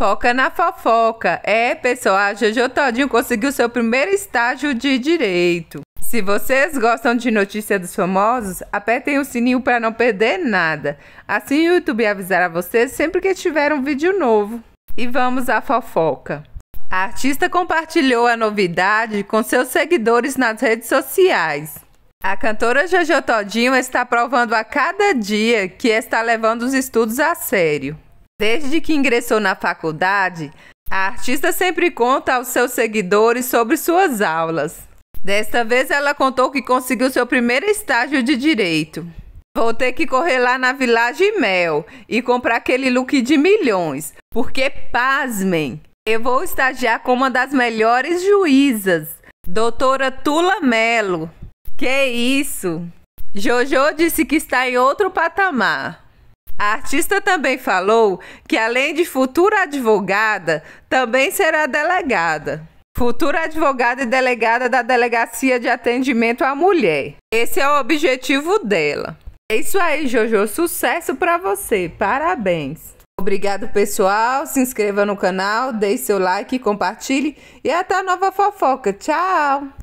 fofoca na fofoca. É, pessoal, a Jojo Todinho conseguiu seu primeiro estágio de direito. Se vocês gostam de notícia dos famosos, apertem o sininho para não perder nada. Assim o YouTube avisará vocês sempre que tiver um vídeo novo. E vamos à fofoca. A artista compartilhou a novidade com seus seguidores nas redes sociais. A cantora Jojo Todinho está provando a cada dia que está levando os estudos a sério. Desde que ingressou na faculdade, a artista sempre conta aos seus seguidores sobre suas aulas. Desta vez, ela contou que conseguiu seu primeiro estágio de direito. Vou ter que correr lá na Village Mel e comprar aquele look de milhões, porque, pasmem, eu vou estagiar com uma das melhores juízas, doutora Tula Melo. Que isso! Jojo disse que está em outro patamar. A artista também falou que, além de futura advogada, também será delegada. Futura advogada e delegada da Delegacia de Atendimento à Mulher. Esse é o objetivo dela. É isso aí, Jojo. Sucesso para você. Parabéns. Obrigado, pessoal. Se inscreva no canal, deixe seu like, compartilhe e até a nova fofoca. Tchau!